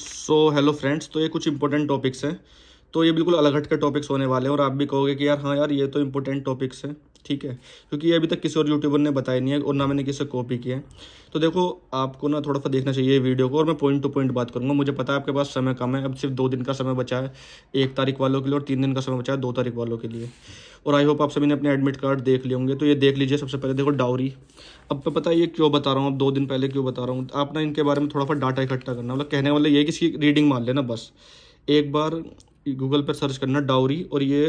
so hello friends तो ये कुछ इंपॉर्टेंट टॉपिक्स हैं तो ये बिल्कुल अलग हट के टॉपिक्स होने वाले हैं और आप भी कहोगे कि यार हाँ यार ये तो इम्पोर्टेंट टॉपिक्स हैं ठीक है क्योंकि ये अभी तक किसी और यूट्यूबर ने बताया नहीं है और ना मैंने किसी कॉपी किया है तो देखो आपको ना थोड़ा सा देखना चाहिए वीडियो को और मैं पॉइंट टू पॉइंट बात करूँगा मुझे पता है आपके पास समय कम है अब सिर्फ दो दिन का समय बचा है एक तारीख वालों के लिए और तीन दिन का समय बचा है दो तारीख वालों के लिए और आई होप आप सभी ने अपने एडमिट कार्ड देख लिए होंगे तो ये देख लीजिए सबसे पहले देखो डाउरी अब मैं तो पता ये क्यों बता रहा हूँ अब दो दिन पहले क्यों बता रहा हूँ आप ना इनके बारे में थोड़ा सा डाटा इकट्ठा करना मतलब कहने वाले मतलब ये किसी रीडिंग मान लेना बस एक बार गूगल पर सर्च करना डाउरी और ये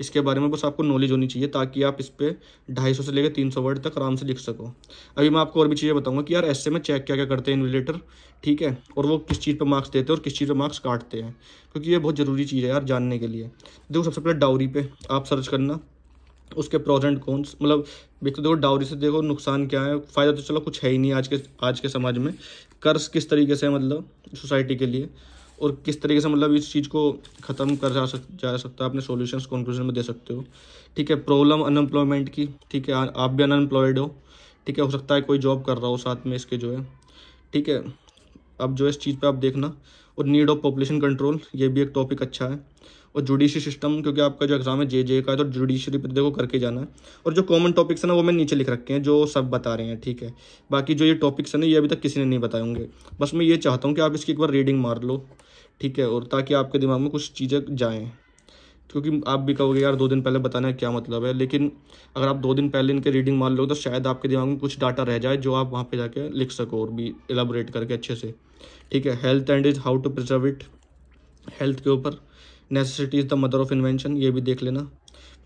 इसके बारे में बस आपको नॉलेज होनी चाहिए ताकि आप इस पर ढाई सौ से लेकर तीन सौ वर्ड तक आराम से लिख सको अभी मैं आपको और भी चीज़ें बताऊँगा कि यार ऐसे में चेक क्या क्या करते हैं इन्विलेटर ठीक है और वो किस चीज़ पर मार्क्स देते हैं और किस चीज़ पर मार्क्स काटते हैं क्योंकि ये बहुत ज़रूरी चीज़ है यार जानने के लिए देखो सबसे पहले डाउरी पे आप सर्च करना उसके प्रोज एंड मतलब एक तो देखो डाउरी से देखो नुकसान क्या है फ़ायदा तो चलो कुछ है ही नहीं आज के आज के समाज में कर्ज किस तरीके से है मतलब सोसाइटी के लिए और किस तरीके से मतलब इस चीज़ को ख़त्म कर जा सक जा सकता है अपने सोल्यूशन कंक्लूजन में दे सकते हो ठीक है प्रॉब्लम अनएम्प्लॉयमेंट की ठीक है आप भी अनएम्प्लॉयड हो ठीक है हो सकता है कोई जॉब कर रहा हो साथ में इसके जो है ठीक है अब जो इस चीज़ पर आप देखना और नीड ऑफ पॉपुलेशन कंट्रोल ये भी एक टॉपिक अच्छा है और जुडिशरी सिस्टम क्योंकि आपका जो एग्ज़ाम है जे जे का है तो जुडिशरी पे देखो करके जाना है और जो कॉमन टॉपिक्स है ना वो मैं नीचे लिख रखे हैं जो सब बता रहे हैं ठीक है बाकी जो ये टॉपिक्स हैं ना ये अभी तक किसी ने नहीं बताए होंगे बस मैं ये चाहता हूँ कि आप इसकी एक बार रीडिंग मार लो ठीक है और ताकि आपके दिमाग में कुछ चीज़ें जाएँ क्योंकि आप भी कहोगे यार दो दिन पहले बताना क्या मतलब है लेकिन अगर आप दो दिन पहले इनके रीडिंग मान लो तो शायद आपके दिमाग में कुछ डाटा रह जाए जो आप वहाँ पे जाके लिख सको और भी एलाबोरेट करके अच्छे से ठीक है health and is how to preserve it health के ऊपर necessity is the mother of invention ये भी देख लेना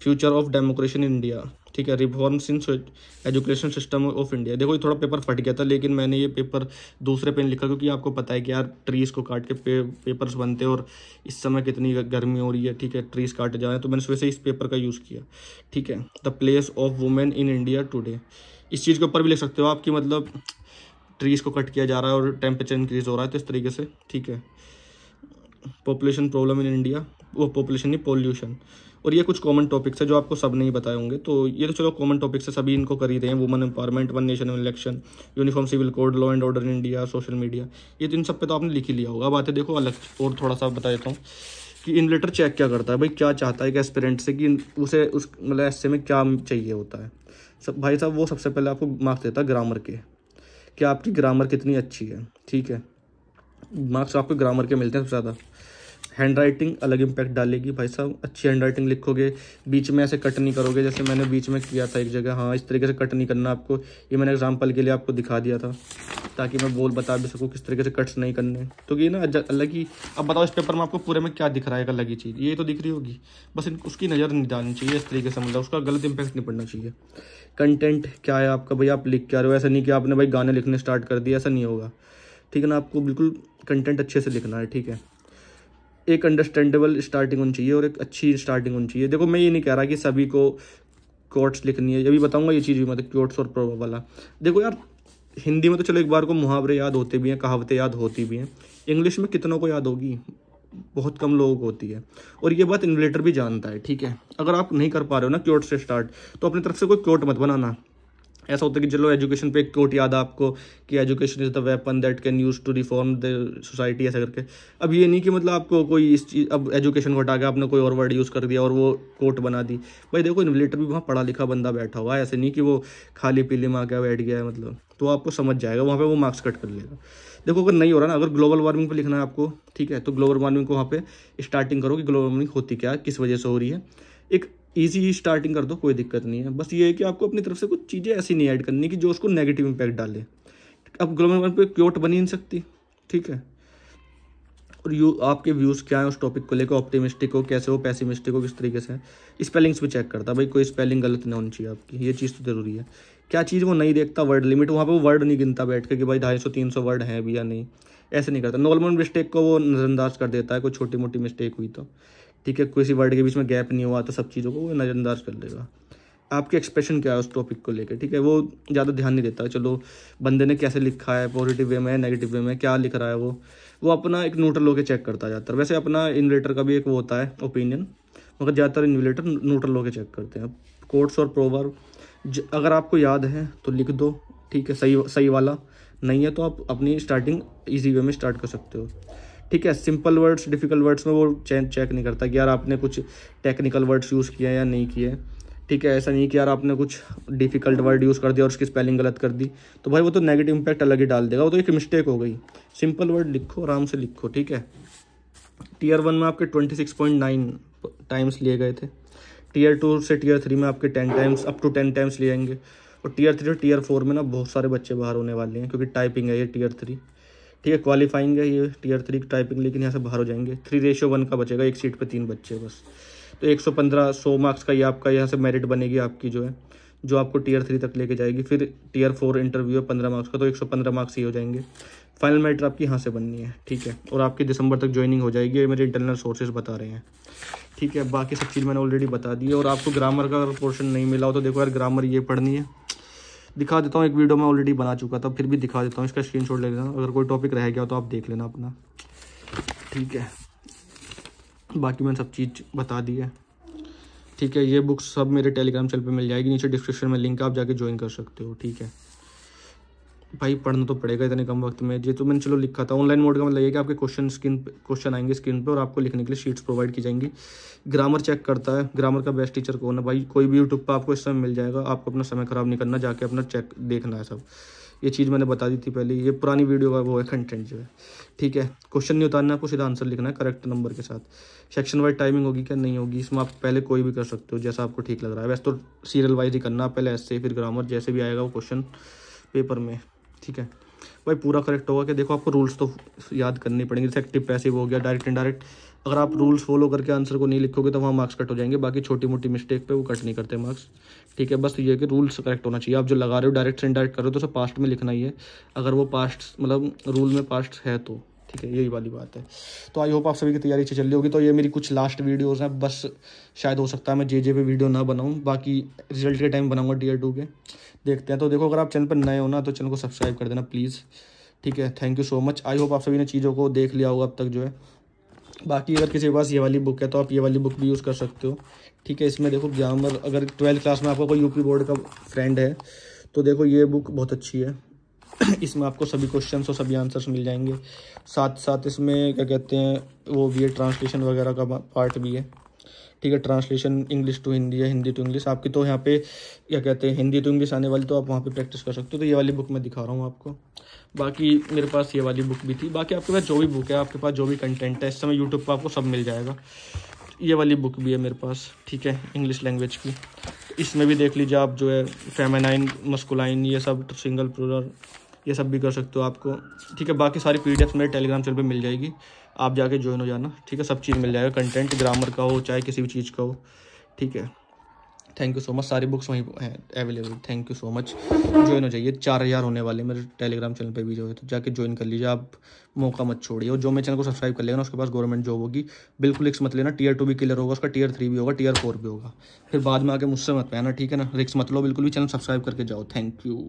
future of democracy in India ठीक है reform in education system of India देखो ये थोड़ा पेपर फट गया था लेकिन मैंने ये पेपर दूसरे पेन लिखा क्योंकि आपको पता है कि यार ट्रीज़ को काट के पे, पेपर्स बनते हैं और इस समय कितनी गर्मी हो रही है ठीक है ट्रीज़ काटे जा रहे हैं तो मैंने सुबह से इस पेपर का यूज़ किया ठीक है the place of women in India today इस चीज़ के ऊपर भी लिख सकते हो आपकी मतलब ट्रीज़ को कट किया जा रहा है और टेम्परेचर इंक्रीज़ हो रहा है तो इस तरीके से ठीक है पॉपुलेशन प्रॉब्लम इन इंडिया वो पॉपुलेशन नहीं पॉल्यूशन और ये कुछ कॉमन टॉपिक्स है जो आपको सब नहीं बताए होंगे तो ये तो चलो कॉमन टॉपिक्स है सभी इनको कर ही रहे हैं woman empowerment one nation one election uniform civil code law and order in India social media ये तो इन सब पे तो आपने लिख ही लिया होगा अब आते देखो अलग और थोड़ा सा बता देता हूँ कि इन लेटर चेक क्या करता है भाई क्या चाहता है एक एस्पिरेंट से कि उसे उस मतलब ऐसे में क्या चाहिए होता है सब भाई साहब वो सबसे पहले आपको मार्क्स देता है ग्रामर के कि आपकी ग्रामर कितनी अच्छी है ठीक है मार्क्स आपको ग्रामर के मिलते हैं सबसे ज़्यादा हैंड राइटिंग अलग इम्पैक्ट डालेगी भाई साहब अच्छी हैंड राइटिंग लिखोगे बीच में ऐसे कट नहीं करोगे जैसे मैंने बीच में किया था एक जगह हाँ इस तरीके से कट नहीं करना आपको ये मैंने एग्जाम्पल के लिए आपको दिखा दिया था ताकि मैं बोल बता भी सकूँ किस तरीके से कट्स नहीं करने तो ये ना अलग ही अब बताओ इस पेपर में आपको पूरे में क्या दिख रहा है अलग ही चीज़ ये तो दिख रही होगी बस इन उसकी नज़र नहीं डालनी चाहिए इस तरीके से मतलब उसका गलत इम्पैक्ट नहीं पड़ना चाहिए कंटेंट क्या है आपका भाई आप लिख क्या रहे हो ऐसा नहीं कि आपने भाई गाने लिखने स्टार्ट कर दिए ऐसा नहीं होगा ठीक है ना आपको बिल्कुल कंटेंट अच्छे से लिखना है ठीक है एक अंडरस्टैंडेबल स्टार्टिंग होनी चाहिए और एक अच्छी स्टार्टिंग होनी चाहिए देखो मैं ये नहीं कह रहा कि सभी को कोट्स लिखनी है ये भी बताऊंगा ये चीज़ भी मतलब कोट्स और प्रोब वाला देखो यार हिंदी में तो चलो एक बार को मुहावरे याद होते भी हैं कहावतें याद होती भी हैं इंग्लिश में कितनों को याद होगी बहुत कम लोगों को होती है और ये बात इन्वेलेटर भी जानता है ठीक है अगर आप नहीं कर पा रहे हो ना क्योट से स्टार्ट तो अपनी तरफ से कोई क्योट मत बनाना ऐसा होता है कि चलो एजुकेशन पे एक कोट याद आपको कि education is the weapon that can use to reform the society ऐसा करके अब ये नहीं कि मतलब आपको कोई इस चीज़ अब एजुकेशन को हटा के आपने कोई और वर्ड यूज़ कर दिया और वो कोट बना दी भाई देखो इन्वेलेटर भी वहाँ पढ़ा लिखा बंदा बैठा हुआ है ऐसे नहीं कि वो खाली पीली माँ क्या बैठ गया है मतलब तो आपको समझ जाएगा वहाँ पर वो मार्क्स कट कर लेगा देखो अगर नहीं हो रहा ना अगर ग्लोबल वार्मिंग पर लिखना है आपको ठीक है तो ग्लोबल वार्मिंग को वहाँ पर स्टार्टिंग करो कि ग्लोबल वार्मिंग होती क्या किस वजह से हो रही है एक ईजी स्टार्टिंग कर दो कोई दिक्कत नहीं है बस ये है कि आपको अपनी तरफ से कुछ चीज़ें ऐसी नहीं ऐड करनी कि जो उसको नेगेटिव इम्पैक्ट डाले अब ग्लोबल वार्मिंग पे क्योट तो बनी नहीं सकती ठीक है और यू आपके व्यूज़ क्या है उस टॉपिक को लेकर ऑप्टिमिस्टिक हो कैसे हो पैसिमिस्टिक हो किस तरीके से स्पेलिंग्स भी चेक करता भाई कोई स्पेलिंग गलत नहीं होनी चाहिए आपकी ये चीज़ तो ज़रूरी है क्या चीज़ वो नहीं देखता वर्ड लिमिट वहाँ पर वो वर्ड नहीं गिनता बैठ के कि भाई ढाई सौ तीन सौ वर्ड हैं भी या नहीं ऐसे नहीं करता नॉर्मल मिस्टेक को वो नज़रअंदाज कर देता है कोई छोटी मोटी मिस्टेक हुई तो ठीक है किसी वर्ड के बीच में गैप नहीं हुआ तो सब चीज़ों को वो नज़रअंदाज कर देगा आपके एक्सप्रेशन क्या है उस टॉपिक को लेकर ठीक है वो ज़्यादा ध्यान नहीं देता चलो बंदे ने कैसे लिखा है पॉजिटिव वे में नेगेटिव वे में क्या लिख रहा है वो वो अपना एक न्यूट्रल होकर चेक करता जाता है वैसे अपना इन्वेटर का भी एक वो होता है ओपिनियन मगर ज़्यादातर इन्वेटर न्यूट्रल होकर चेक करते हैं कोर्ट्स और प्रोवर अगर आपको याद है तो लिख दो ठीक है सही सही वाला नहीं है तो आप अपनी स्टार्टिंग ईजी वे में स्टार्ट कर सकते हो ठीक है सिंपल वर्ड्स डिफिकल्ट वर्ड्स में वो चेक नहीं करता कि यार आपने कुछ टेक्निकल वर्ड्स यूज़ किए या नहीं किए ठीक है ऐसा नहीं कि यार आपने कुछ डिफिकल्ट वर्ड यूज़ कर दिया और उसकी स्पेलिंग गलत कर दी तो भाई वो तो नेगेटिव इम्पैक्ट अलग ही डाल देगा वो तो एक मिस्टेक हो गई सिंपल वर्ड लिखो आराम से लिखो ठीक है टीयर वन में आपके twenty six point nine times लिए गए थे टीयर टू से टीयर थ्री में आपके ten times up to ten times लिए जाएंगे और टीयर थ्री और टीयर फोर में ना बहुत सारे बच्चे बाहर होने वाले हैं क्योंकि टाइपिंग है ये टीयर थ्री ठीक है क्वालिफाइंग है ये टीयर थ्री की टाइपिंग लेकिन यहाँ से बाहर हो जाएंगे थ्री रेशियो वन का बचेगा एक सीट पे तीन बच्चे बस तो एक सौ पंद्रह सौ मार्क्स का ये आपका यहाँ से मेरिट बनेगी आपकी जो है जो आपको टीयर थ्री तक लेके जाएगी फिर टीयर फोर इंटरव्यू है पंद्रह मार्क्स का तो एक सौ पंद्रह मार्क्स ये हो जाएंगे फाइनल मेरिट आपकी यहाँ से बननी है ठीक है और आपकी दिसंबर तक ज्वाइनिंग हो जाएगी ये मेरे इंटरनल सोर्सेज बता रहे हैं ठीक है बाकी सब चीज़ मैंने ऑलरेडी बता दी है और आपको ग्रामर का अगर पोर्शन नहीं मिला हो तो देखो यार ग्रामर ये पढ़नी है दिखा देता हूँ एक वीडियो में ऑलरेडी बना चुका था फिर भी दिखा देता हूँ इसका शॉट ले लेना अगर कोई टॉपिक रह गया तो आप देख लेना अपना ठीक है बाकी मैंने सब चीज़ बता दी है ठीक है ये बुक्स सब मेरे टेलीग्राम चैनल पे मिल जाएगी नीचे डिस्क्रिप्शन में लिंक आप जाके ज्वाइन कर सकते हो ठीक है भाई पढ़ना तो पड़ेगा इतने कम वक्त में ये तो मैंने चलो लिखा था ऑनलाइन मोड का मतलब ये कि आपके क्वेश्चन स्क्रीन क्वेश्चन आएंगे स्क्रीन पर और आपको लिखने के लिए शीट्स प्रोवाइड की जाएंगी ग्रामर चेक करता है ग्रामर का बेस्ट टीचर कौन है भाई कोई भी यूट्यूब पर आपको इस समय मिल जाएगा आपको अपना समय ख़राब नहीं करना जाके अपना चेक देखना है सब ये चीज़ मैंने बता दी थी पहले ये पुरानी वीडियो का वो है कंटेंट जो है ठीक है क्वेश्चन नहीं उतारना आपको सीधा आंसर लिखना है करेक्ट नंबर के साथ सेक्शन वाइज टाइमिंग होगी क्या नहीं होगी इसमें आप पहले कोई भी कर सकते हो जैसा आपको ठीक लग रहा है वैसे तो सीरियल वाइज ही करना पहले ऐसे फिर ग्रामर जैसे भी आएगा वो क्वेश्चन पेपर में ठीक है भाई पूरा करेक्ट होगा कि देखो आपको रूल्स तो याद करने पड़ेंगे जैसे एक्टिव पैसिव हो गया डायरेक्ट इंडायरेक्ट अगर आप रूल्स फॉलो करके आंसर को नहीं लिखोगे तो वहाँ मार्क्स कट हो जाएंगे बाकी छोटी मोटी मिस्टेक पे वो कट नहीं करते मार्क्स ठीक है बस ये कि रूल्स करेक्ट होना चाहिए आप जो लगा रहे हो डायरेक्ट से इंडायरेक्ट कर रहे हो तो उसे पास्ट में लिखना ही है अगर वो पास्ट मतलब रूल में पास्ट है तो ठीक है यही वाली बात है तो आई होप आप सभी की तैयारी चल रही होगी तो ये मेरी कुछ लास्ट वीडियोज़ हैं बस शायद हो सकता है मैं जे जे पे वीडियो ना बनाऊँ बाकी रिजल्ट के टाइम बनाऊँगा डी टू के देखते हैं तो देखो अगर आप चैनल पर नए हो ना तो चैनल को सब्सक्राइब कर देना प्लीज़ ठीक है thank you so much I hope आप सभी ने चीज़ों को देख लिया होगा अब तक जो है बाकी अगर किसी के पास ये वाली बुक है तो आप ये वाली बुक भी यूज़ कर सकते हो ठीक है इसमें देखो ग्रामर अगर ट्वेल्थ क्लास में आपका कोई यूपी बोर्ड का फ्रेंड है तो देखो ये बुक बहुत अच्छी है इसमें आपको सभी क्वेश्चन और सभी आंसर्स मिल जाएंगे साथ साथ इसमें क्या कहते हैं वो भी है ट्रांसलेशन वगैरह का पार्ट भी है ठीक है ट्रांसलेशन इंग्लिश टू हिंदी या हिंदी टू इंग्लिश आपकी तो यहाँ पे क्या कहते हैं हिंदी टू इंग्लिश आने वाली तो आप वहाँ पे प्रैक्टिस कर सकते हो तो ये वाली बुक मैं दिखा रहा हूँ आपको बाकी मेरे पास ये वाली बुक भी थी बाकी आपके पास जो भी बुक है आपके पास जो भी कंटेंट है इस समय यूट्यूब पर आपको सब मिल जाएगा ये वाली बुक भी है मेरे पास ठीक है इंग्लिश लैंग्वेज की इसमें भी देख लीजिए आप जो है फेमेनाइन मस्कुलाइन ये सब सिंगल प्रोलर ये सब भी कर सकते हो आपको ठीक है बाकी सारी पी मेरे टेलीग्राम चैनल पर मिल जाएगी आप जाके ज्वाइन हो जाना ठीक है सब चीज़ मिल जाएगा कंटेंट ग्रामर का हो चाहे किसी भी चीज़ का हो ठीक है थैंक यू सो मच सारी बुक्स वहीं हैं available thank you so much join हो जाइए चार हज़ार होने वाले मेरे टेलीग्राम चैनल पे भी जो है तो जाके ज्वाइन कर लीजिए आप मौका मत छोड़िए और जो मेरे चैनल को सब्सक्राइब कर लेगा ना उसके पास गवर्नमेंट जॉब होगी बिल्कुल रिक्स मत लेना टीयर टू भी क्लियर होगा उसका टीयर थ्री भी होगा टीयर फोर भी होगा फिर बाद में आके मुझसे मत पहना ठीक है ना रिक्स मत लो बिल्कुल भी चैनल सब्सक्राइब करके जाओ थैंक यू